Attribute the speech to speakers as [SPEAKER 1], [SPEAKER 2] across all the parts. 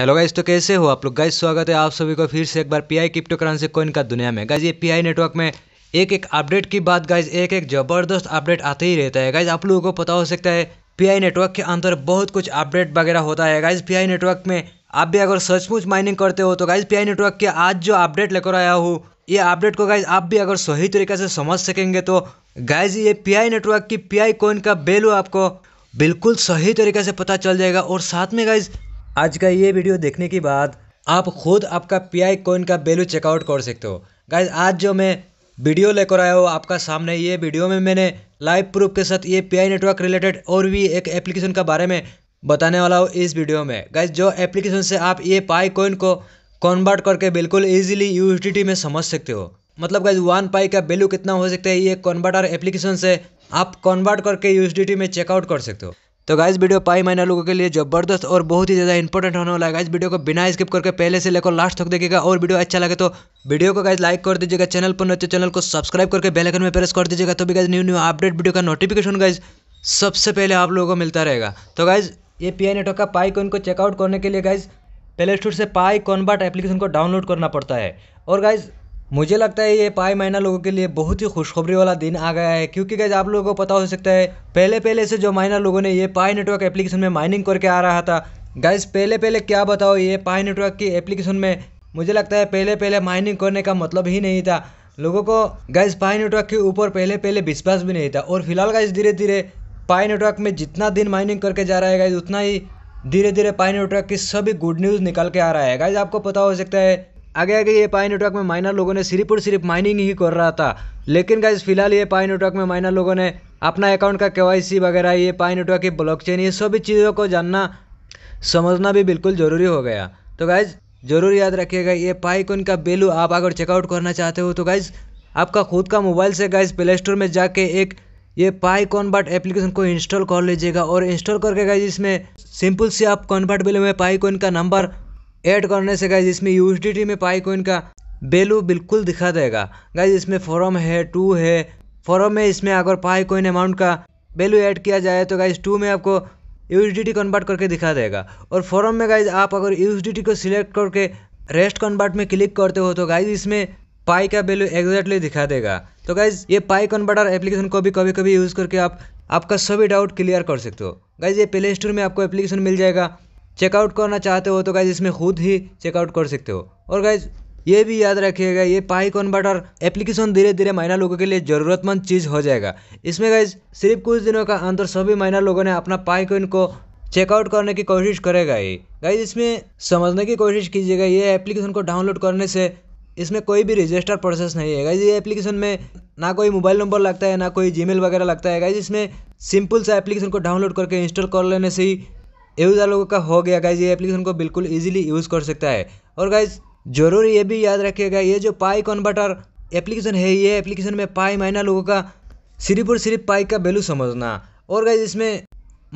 [SPEAKER 1] hello guys तो कैसे हो आप लोग गाइज स्वागत है आप सभी को फिर से एक बार पीआई क्रिप्टो करेंसी कोइन का दुनिया में गाइस ये पीआई नेटवर्क में एक एक अपडेट की बात गाइस एक एक जबरदस्त अपडेट आते ही रहता है गाइस आप लोगों को पता हो सकता है पीआई नेटवर्क के अंदर बहुत कुछ अपडेट वगैरह होता है गाइज पीआई नेटवर्क में आप भी अगर सचमुच माइनिंग करते हो तो गाइज आई नेटवर्क के आज जो अपडेट लेकर आया हूँ ये अपडेट को गाइज आप भी अगर सही तरीके से समझ सकेंगे तो गाइज ये आई नेटवर्क की आई कॉइन का वैल्यू आपको बिल्कुल सही तरीके से पता चल जाएगा और साथ में गाइज आज का ये वीडियो देखने के बाद आप खुद आपका पी आई कॉइन का वैल्यू चेकआउट कर सकते हो गाइज आज जो मैं वीडियो लेकर आया हूँ आपका सामने ये वीडियो में मैंने लाइव प्रूफ के साथ ये पी आई नेटवर्क रिलेटेड और भी एक एप्लीकेशन का बारे में बताने वाला हूँ इस वीडियो में गाइज जो एप्लीकेशन से आप ये पाई कॉइन को कन्वर्ट करके बिल्कुल ईजिली यू में समझ सकते हो मतलब गाइज वन पाई का वैल्यू कितना हो सकता है ये कन्वर्टर एप्लीकेशन से आप कन्वर्ट करके यू में चेकआउट कर सकते हो तो गाइस वीडियो पाई माइनर लोगों के लिए जबरदस्त और बहुत ही ज़्यादा इंपॉर्टेंट होने वाला है गाइस वीडियो को बिना स्किप करके पहले से लेकर लास्ट तक देखिएगा और वीडियो अच्छा लगे तो वीडियो को गाइज लाइक कर दीजिएगा चैनल पर नचे चैनल तो को सब्सक्राइब करके बेलाइकन में प्रेस कर दीजिएगा तो भी guys new new update video का नोटिफिकेशन गाइज सबसे पहले आप लोगों को मिलता रहेगा तो गाइज ये पी आई नेटवर्क का पाई कॉइन को चेकआउट करने के लिए गाइज प्ले स्टोर से पाई कॉन्वर्ट एप्लीकेशन को डाउनलोड करना पड़ता है और गाइज मुझे लगता है ये पाई माइना लोगों के लिए बहुत ही खुशखबरी वाला दिन आ गया है क्योंकि गैज आप लोगों को पता हो सकता है पहले पहले से जो माइनर लोगों ने ये पाई नेटवर्क एप्लीकेशन में माइनिंग करके आ रहा था गाइज पहले पहले क्या बताओ ये पाई नेटवर्क की एप्लीकेशन में मुझे लगता है पहले पहले माइनिंग करने का मतलब ही नहीं था लोगों को गैस पाई नेटवर्क के ऊपर पहले पहले विश्वास भी नहीं था और फिलहाल गैस धीरे धीरे पाई नेटवर्क में जितना दिन माइनिंग करके जा रहा है गैस उतना ही धीरे धीरे पाई नेटवर्क की सभी गुड न्यूज़ निकल के आ रहा है गाइज आपको पता हो सकता है आगे आगे ये पाई नेटवर्क में माइनर लोगों ने सिर्फ और सिर्फ माइनिंग ही कर रहा था लेकिन गाइज फिलहाल ये पाई नेटवर्क में माइनर लोगों ने अपना अकाउंट का के वगैरह ये पाई नेटवर्क की ब्लॉक ये सभी चीज़ों को जानना समझना भी बिल्कुल ज़रूरी हो गया तो गाइज ज़रूर याद रखिएगा ये पाई कोइन का वैल्यू आप अगर चेकआउट करना चाहते हो तो गाइज आपका खुद का मोबाइल से गाइज प्ले स्टोर में जाके एक ये पाई कॉन्वर्ट एप्लीकेशन को इंस्टॉल कर लीजिएगा और इंस्टॉल करके गाइज इसमें सिंपल से आप कॉन्वर्ट बिल में पाई का नंबर ऐड करने से गाइज इसमें यू में पाई कोइन का वैल्यू बिल्कुल दिखा देगा गाइज इसमें फॉरम है टू है फॉरम में इसमें अगर पाई कोइन अमाउंट का वैल्यू ऐड किया जाए तो गाइज टू में आपको यूएसडीटी कन्वर्ट करके दिखा देगा और फॉरम में गाइज आप अगर यू को सिलेक्ट करके रेस्ट कन्वर्ट में क्लिक करते हो तो गाइज इसमें पाई का वैल्यू एग्जैक्टली दिखा देगा तो गाइज ये पाई कन्वर्टर एप्लीकेशन को भी कभी कभी यूज़ करके आप आपका सभी डाउट क्लियर कर सकते हो गाइज ये प्ले स्टोर में आपको एप्लीकेशन मिल जाएगा चेकआउट करना चाहते हो तो गाइज इसमें खुद ही चेकआउट कर सकते हो और गाइज ये भी याद रखिएगा ये पाई कन्वर्टर एप्लीकेशन धीरे धीरे माइनर लोगों के लिए ज़रूरतमंद चीज़ हो जाएगा इसमें गाइज सिर्फ कुछ दिनों का अंदर सभी माइनर लोगों ने अपना पाई कोइन को चेकआउट करने की कोशिश करेगा ही गाइज इसमें समझने की कोशिश कीजिएगा ये एप्लीकेशन को डाउनलोड करने से इसमें कोई भी रजिस्टर प्रोसेस नहीं है गाइज ये एप्लीकेशन में ना कोई मोबाइल नंबर लगता है ना कोई जीमेल वगैरह लगता है गाइज इसमें सिंपल सा एप्लीकेशन को डाउनलोड करके इंस्टॉल कर लेने से ही यूज़ आप लोगों का हो गया गाइज ये एप्लीकेशन को बिल्कुल ईजिली यूज़ कर सकता है और गाइज जरूरी ये भी याद रखिएगा ये जो पाई कन्वर्टर एप्लीकेशन है ये एप्लीकेशन में पाई माइना लोगों का सिर्फ और सिर्फ पाई का वैल्यू समझना और गाइज इसमें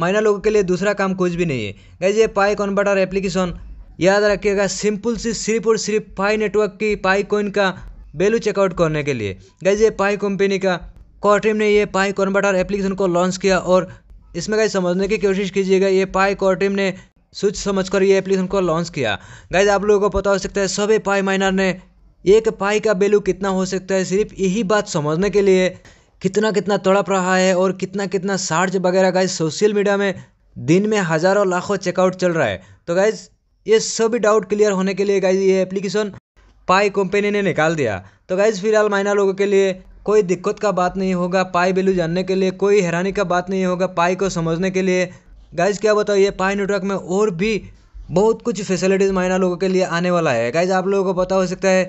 [SPEAKER 1] माइना लोगों के लिए दूसरा काम कुछ भी नहीं है गाइज ये पाई कन्वर्टर एप्लीकेशन याद रखिएगा सिंपल सी सिर्फ और सिर्फ पाई नेटवर्क की पाई कॉइन का वैल्यू चेकआउट करने के लिए गाइज ये पाई कंपनी का कॉट्रीम ने ये पाई कन्वर्टर एप्लीकेशन को लॉन्च किया और इसमें गाइज समझने की कोशिश कीजिएगा ये पाई टीम ने सोच समझ कर ये एप्लीकेशन को लॉन्च किया गाइज आप लोगों को पता हो सकता है सभी पाई माइनर ने एक पाई का वैल्यू कितना हो सकता है सिर्फ यही बात समझने के लिए कितना कितना तड़प रहा है और कितना कितना सार्ज वगैरह गाइज सोशल मीडिया में दिन में हज़ारों लाखों चेकआउट चल रहा है तो गाइज ये सभी डाउट क्लियर होने के लिए गाइज ये एप्लीकेशन पाई कंपनी ने निकाल दिया तो गाइज फिलहाल माइनर लोगों के लिए कोई दिक्कत का बात नहीं होगा पाई वैल्यू जानने के लिए कोई हैरानी का बात नहीं होगा पाई को समझने के लिए गाइज क्या बताओ ये पाई नेटवर्क में और भी बहुत कुछ फैसिलिटीज़ माइना लोगों के लिए आने वाला है गाइज आप लोगों को पता हो सकता है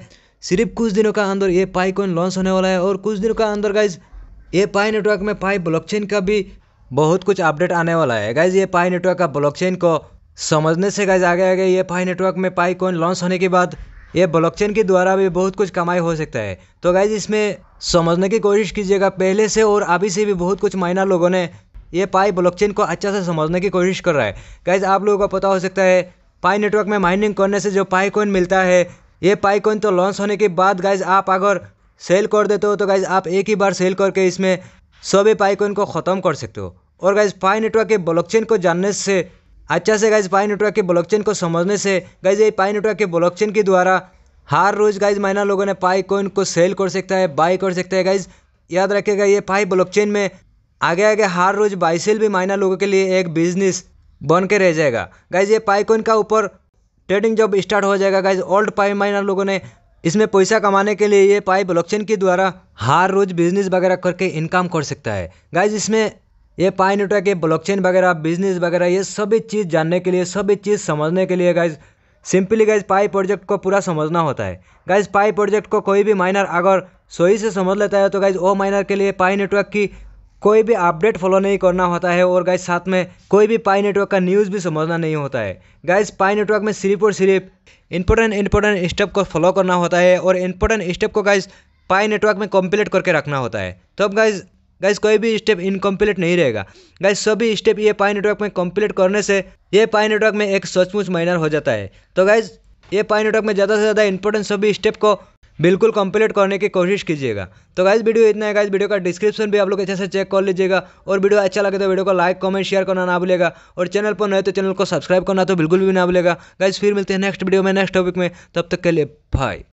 [SPEAKER 1] सिर्फ कुछ दिनों का अंदर ये पाई कोइन लॉन्च होने वाला है और कुछ दिनों का अंदर गाइज ये पाई नेटवर्क में पाई ब्लॉकचेन का भी बहुत कुछ अपडेट आने वाला है गाइज ये पाई नेटवर्क का ब्लॉकचेन को समझने से गाइज आगे आगे ये पाई नेटवर्क में पाई कोइन लॉन्च होने के बाद ये ब्लॉकचेन के द्वारा भी बहुत कुछ कमाई हो सकता है तो गाइज इसमें समझने की कोशिश कीजिएगा पहले से और अभी से भी बहुत कुछ माइनर लोगों ने ये पाई ब्लॉकचेन को अच्छा से समझने की कोशिश कर रहा है गाइज आप लोगों को पता हो सकता है पाई नेटवर्क में माइनिंग करने से जो पाई कॉइन मिलता है ये पाई कॉइन तो लॉन्च होने के बाद गाइज आप अगर सेल कर देते हो तो गाइज आप एक ही बार सेल करके इसमें सभी पाई कॉइन को ख़त्म कर सकते हो और गाइज पाई नेटवर्क के ब्लॉकचेन को जानने से अच्छा से गाइज पाई नेटवर्क के ब्लॉकचेन को समझने से गाइज ये पाई नेटवर्क के ब्लॉकचेन के द्वारा हर रोज गाइज माइना लोगों ने पाई कोइन को सेल कर सकता है बाई कर सकता है गाइज याद रखेगा ये पाई ब्लॉकचेन में आगे आगे हर रोज बाई सेल भी माइना लोगों के लिए एक बिजनेस बन के रह जाएगा गाइज ये पाई कोइन का ऊपर ट्रेडिंग जब स्टार्ट हो जाएगा गाइज ओल्ड पाई माइनर लोगों ने इसमें पैसा कमाने के लिए ये पाई ब्लॉकचेन के द्वारा हर रोज बिजनेस वगैरह करके इनकम कर सकता है गाइज इसमें ये पाई नेटवर्क के ब्लॉकचेन वगैरह बिजनेस वगैरह ये सभी चीज़ जानने के लिए सभी चीज़ समझने के लिए guys simply guys Pi project को पूरा समझना होता है गाइज पाई प्रोजेक्ट को कोई भी माइनर अगर सही से समझ लेता है तो गाइज ओ माइनर के लिए पाई नेटवर्क की कोई भी अपडेट फॉलो नहीं करना होता है और गाइज साथ में कोई भी पाई नेटवर्क का न्यूज़ भी समझना नहीं होता है गाइज पाई नेटवर्क में सिर्फ और सिर्फ इंपॉर्टेंट इंपॉर्टेंट स्टेप को फॉलो करना होता है और इंपॉर्टेंट स्टेप को गाइज पाई नेटवर्क में कंप्लीट करके रखना होता है तो गाइज गाइस कोई भी स्टेप इनकम्प्लीट नहीं रहेगा गाइस सभी स्टेप ये पाई नेटवर्क में कम्प्लीट करने से ये पाई नेटवर्क में एक सचमुच माइनर हो जाता है तो गाइज ये पाई नेटवर्क में ज़्यादा से ज़्यादा इंपॉर्टेंट सभी स्टेप को बिल्कुल कंप्लीट करने की कोशिश कीजिएगा तो गाइज वीडियो इतना है गाइज वीडियो का डिस्क्रिप्शन भी आप लोग अच्छे से चेक कर लीजिएगा और वीडियो अच्छा लगे तो वीडियो को लाइक कमेंट शेयर करना ना भूलेगा और चैनल पर नए तो चैनल को सब्सक्राइब करना तो बिल्कुल भी ना भूलेगा गाइज फिर मिलते हैं नेक्स्ट वीडियो में नेक्स्ट टॉपिक में तब तक के लिए बाय